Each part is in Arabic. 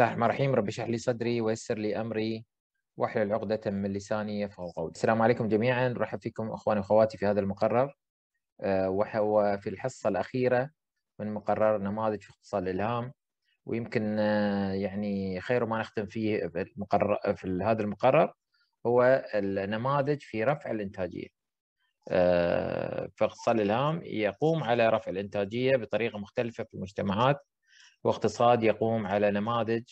الله الرحمن الرحيم رب اشرح لي صدري ويسر لي امري واحلل عقدة من لساني يفقهوا قولي. السلام عليكم جميعا، رحب فيكم اخواني واخواتي في هذا المقرر آه، وهو في الحصة الأخيرة من مقرر نماذج في اختصار الإلهام ويمكن آه، يعني خير ما نختم فيه في, المقرر في هذا المقرر هو النماذج في رفع الإنتاجية آه، في اختصار الإلهام يقوم على رفع الإنتاجية بطريقة مختلفة في المجتمعات واقتصاد يقوم على نماذج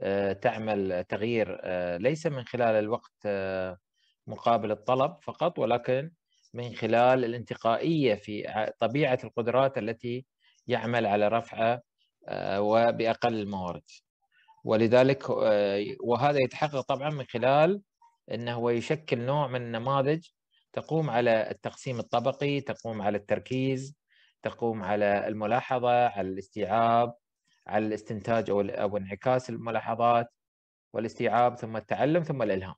آه، تعمل تغيير آه، ليس من خلال الوقت آه، مقابل الطلب فقط ولكن من خلال الانتقائيه في طبيعه القدرات التي يعمل على رفعها وباقل الموارد. ولذلك وهذا يتحقق طبعا من خلال انه هو يشكل نوع من النماذج تقوم على التقسيم الطبقي، تقوم على التركيز، تقوم على الملاحظه، على الاستيعاب، على الاستنتاج او او انعكاس الملاحظات والاستيعاب ثم التعلم ثم الالهام.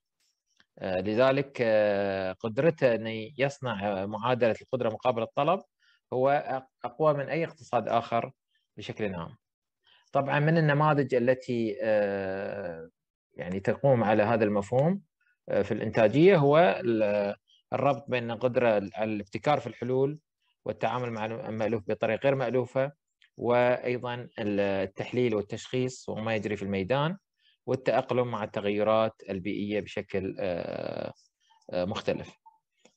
آه، لذلك آه، قدرته انه يصنع آه، معادله القدره مقابل الطلب هو اقوى من اي اقتصاد اخر بشكل عام. طبعا من النماذج التي يعني تقوم على هذا المفهوم في الانتاجيه هو الربط بين القدره على الابتكار في الحلول والتعامل مع المألوف بطريقه غير مألوفه وايضا التحليل والتشخيص وما يجري في الميدان والتاقلم مع التغيرات البيئيه بشكل آه، آه، مختلف.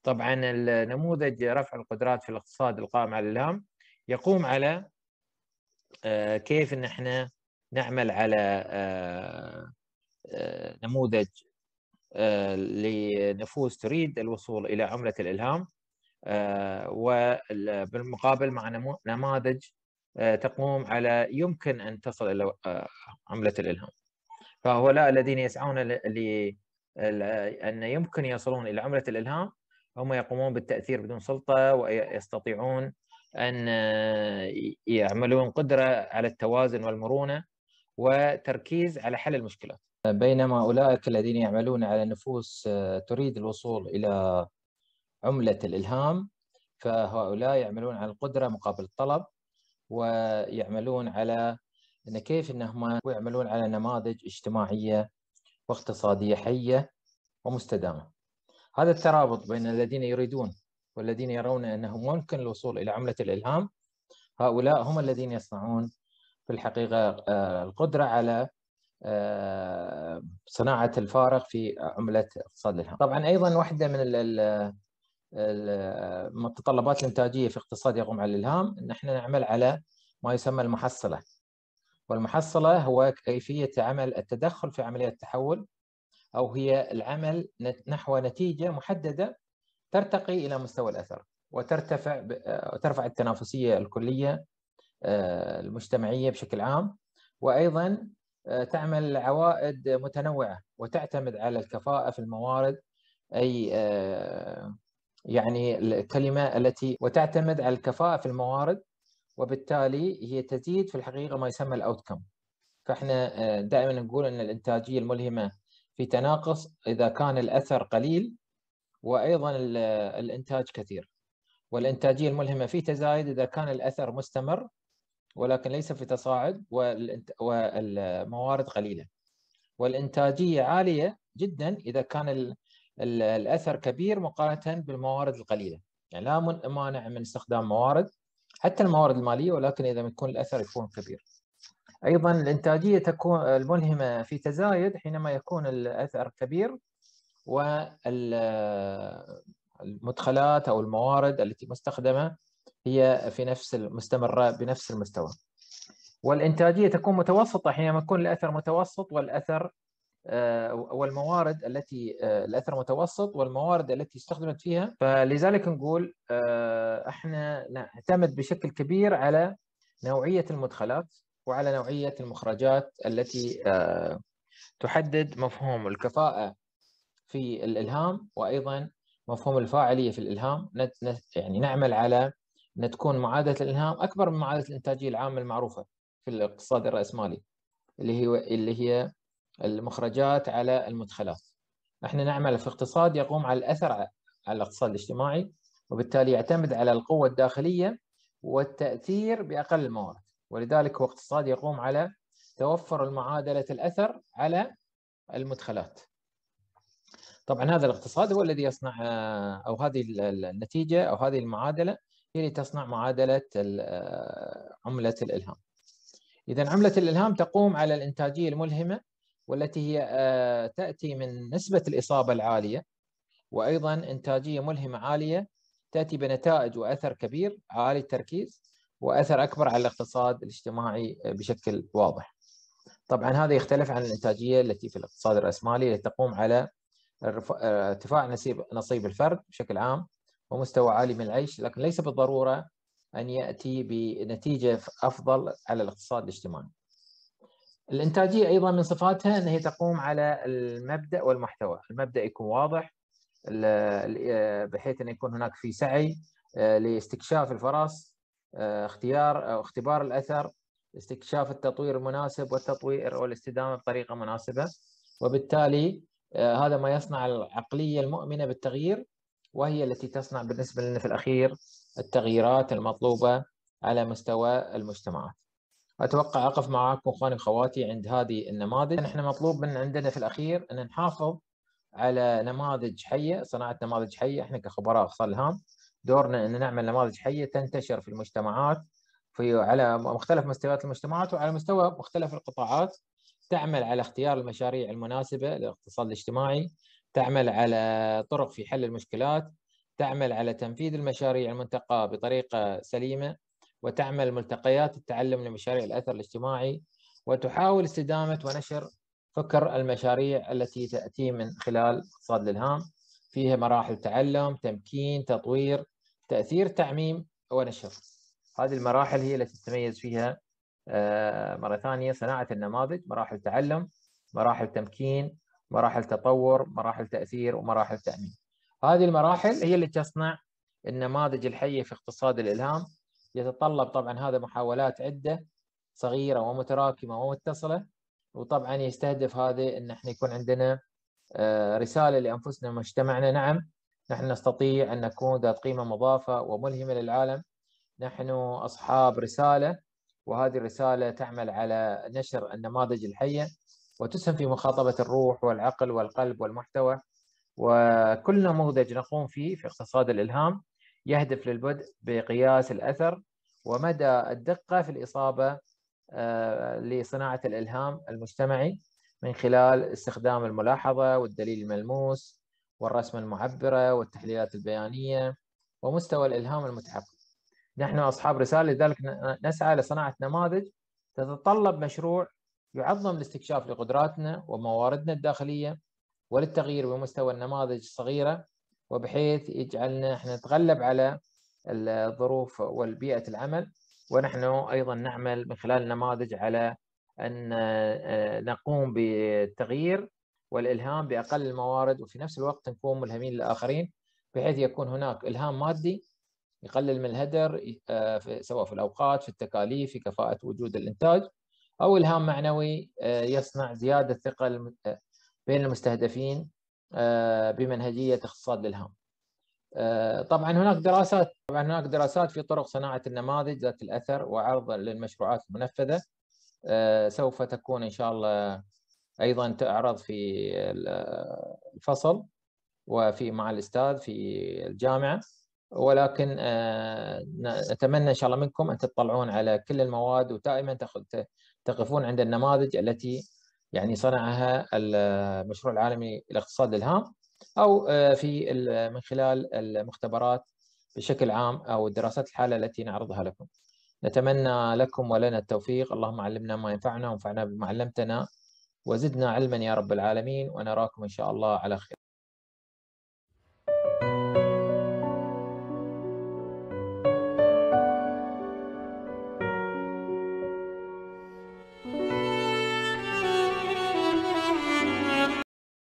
طبعا النموذج رفع القدرات في الاقتصاد القائم على الالهام يقوم على آه، كيف ان احنا نعمل على نموذج لنفوس تريد الوصول الى عمله الالهام وبالمقابل مع نماذج آه، تقوم على يمكن أن تصل إلى آه، عملة الإلهام فهؤلاء الذين يسعون ل أن يمكن يصلون إلى عملة الإلهام هم يقومون بالتأثير بدون سلطة ويستطيعون أن آه، يعملون قدرة على التوازن والمرونة وتركيز على حل المشكلات بينما أولئك الذين يعملون على نفوس تريد الوصول إلى عملة الإلهام فهؤلاء يعملون على القدرة مقابل الطلب ويعملون على ان كيف انهم يعملون على نماذج اجتماعيه واقتصاديه حيه ومستدامه. هذا الترابط بين الذين يريدون والذين يرون انه ممكن الوصول الى عمله الالهام هؤلاء هم الذين يصنعون في الحقيقه آه، القدره على آه، صناعه الفارق في عمله اقتصاد الالهام. طبعا ايضا واحده من المتطلبات الانتاجيه في اقتصاد يقوم على الالهام ان احنا نعمل على ما يسمى المحصله والمحصله هو كيفيه عمل التدخل في عمليه التحول او هي العمل نحو نتيجه محدده ترتقي الى مستوى الاثر وترتفع وترفع التنافسيه الكليه آه، المجتمعيه بشكل عام وايضا آه، تعمل عوائد متنوعه وتعتمد على الكفاءه في الموارد اي آه، يعني الكلمة التي وتعتمد على الكفاءة في الموارد وبالتالي هي تزيد في الحقيقة ما يسمى الأوتكم فإحنا آه، دائما نقول أن الإنتاجية الملهمة في تناقص إذا كان الأثر قليل وأيضا آه، الإنتاج كثير والإنتاجية الملهمة في تزايد إذا كان الأثر مستمر ولكن ليس في تصاعد والموارد قليلة والإنتاجية عالية جدا إذا كان الاثر كبير مقارنه بالموارد القليله يعني لا مانع من استخدام موارد حتى الموارد الماليه ولكن اذا يكون الاثر يكون كبير ايضا الانتاجيه تكون الملهمه في تزايد حينما يكون الاثر كبير والمدخلات او الموارد التي مستخدمه هي في نفس مستمره بنفس المستوى والانتاجيه تكون متوسطه حينما يكون الاثر متوسط والاثر آه، والموارد التي آه، الاثر المتوسط والموارد التي استخدمت فيها فلذلك نقول آه، احنا نعتمد بشكل كبير على نوعيه المدخلات وعلى نوعيه المخرجات التي تحدد مفهوم الكفاءه في الالهام وايضا مفهوم الفاعليه في الالهام يعني نعمل على ان تكون معادله الالهام اكبر من معادله الانتاجيه العامه المعروفه في الاقتصاد الراسمالي اللي هي اللي هي المخرجات على المدخلات احنا نعمل في اقتصاد يقوم على الاثر على الاقتصاد الاجتماعي وبالتالي يعتمد على القوه الداخليه والتاثير باقل الموارد ولذلك هو اقتصاد يقوم على توفر المعادله الاثر على المدخلات طبعا هذا الاقتصاد هو الذي يصنع آه، او هذه النتيجه او هذه المعادله هي اللي تصنع معادله آه، عمله الالهام اذا عمله الالهام تقوم على الانتاجيه الملهمه والتي هي آه، تاتي من نسبه الاصابه العاليه وايضا انتاجيه ملهمه عاليه تاتي بنتائج واثر كبير عالي التركيز واثر اكبر على الاقتصاد الاجتماعي بشكل واضح. طبعا هذا يختلف عن الانتاجيه التي في الاقتصاد الراسمالي التي تقوم على آه، ارتفاع نصيب نصيب الفرد بشكل عام ومستوى عالي من العيش لكن ليس بالضروره ان ياتي بنتيجه افضل على الاقتصاد الاجتماعي. الانتاجيه ايضا من صفاتها ان هي تقوم على المبدا والمحتوى، المبدا يكون واضح آه، بحيث ان يكون هناك في سعي آه، لاستكشاف الفرص آه، اختيار او اختبار الاثر استكشاف التطوير المناسب والتطوير والاستدامه بطريقه مناسبه وبالتالي هذا ما يصنع العقليه المؤمنه بالتغيير وهي التي تصنع بالنسبه لنا في الاخير التغييرات المطلوبه على مستوى المجتمعات. اتوقع اقف معاكم اخواني واخواتي عند هذه النماذج نحن مطلوب من عندنا في الاخير ان نحافظ على نماذج حيه صناعه نماذج حيه احنا كخبراء اخصال الهام دورنا ان نعمل نماذج حيه تنتشر في المجتمعات في على مختلف مستويات المجتمعات وعلى مستوى مختلف القطاعات تعمل على اختيار المشاريع المناسبه للاقتصاد الاجتماعي تعمل على طرق في حل المشكلات تعمل على تنفيذ المشاريع المنتقاه بطريقه سليمه وتعمل ملتقيات التعلم لمشاريع الأثر الاجتماعي وتحاول استدامة ونشر فكر المشاريع التي تأتي من خلال اقتصاد الإلهام فيها مراحل تعلم تمكين تطوير تأثير تعميم ونشر هذه المراحل هي التي تتميز فيها آه، مرة ثانية صناعة النماذج مراحل تعلم مراحل تمكين مراحل تطور مراحل تأثير ومراحل تعميم هذه المراحل هي اللي تصنع النماذج الحية في اقتصاد الإلهام يتطلب طبعا هذا محاولات عدة صغيرة ومتراكمة ومتصلة وطبعا يستهدف هذا أن احنا يكون عندنا آه، رسالة لأنفسنا ومجتمعنا نعم نحن نستطيع أن نكون ذات قيمة مضافة وملهمة للعالم نحن أصحاب رسالة وهذه الرسالة تعمل على نشر النماذج الحية وتسهم في مخاطبة الروح والعقل والقلب والمحتوى وكل نموذج نقوم فيه في اقتصاد الإلهام يهدف للبدء بقياس الأثر ومدى الدقة في الإصابة آه، لصناعة الإلهام المجتمعي من خلال استخدام الملاحظة والدليل الملموس والرسمة المعبرة والتحليلات البيانية ومستوى الإلهام المتحقق نحن أصحاب رسالة لذلك نسعى لصناعة نماذج تتطلب مشروع يعظم الاستكشاف لقدراتنا ومواردنا الداخلية وللتغيير بمستوى النماذج الصغيرة وبحيث يجعلنا احنا نتغلب على الظروف والبيئة العمل ونحن أيضا نعمل من خلال النماذج على أن آه، نقوم بالتغيير والإلهام بأقل الموارد وفي نفس الوقت نكون ملهمين للآخرين بحيث يكون هناك إلهام مادي يقلل من الهدر آه، سواء في الأوقات في التكاليف في كفاءة وجود الإنتاج أو إلهام معنوي آه، يصنع زيادة ثقة بين المستهدفين آه، بمنهجيه اقتصاد للهام. آه، طبعا هناك دراسات طبعا هناك دراسات في طرق صناعه النماذج ذات الاثر وعرض للمشروعات المنفذه آه، سوف تكون ان شاء الله ايضا تعرض في الفصل وفي مع الاستاذ في الجامعه ولكن نتمنى ان شاء الله منكم ان تطلعون على كل المواد ودائما تقفون عند النماذج التي يعني صنعها المشروع العالمي الاقتصاد للهام او آه، في من خلال المختبرات بشكل عام او الدراسات الحاله التي نعرضها لكم. نتمنى لكم ولنا التوفيق، اللهم علمنا ما ينفعنا وانفعنا بما علمتنا وزدنا علما يا رب العالمين ونراكم ان شاء الله على خير.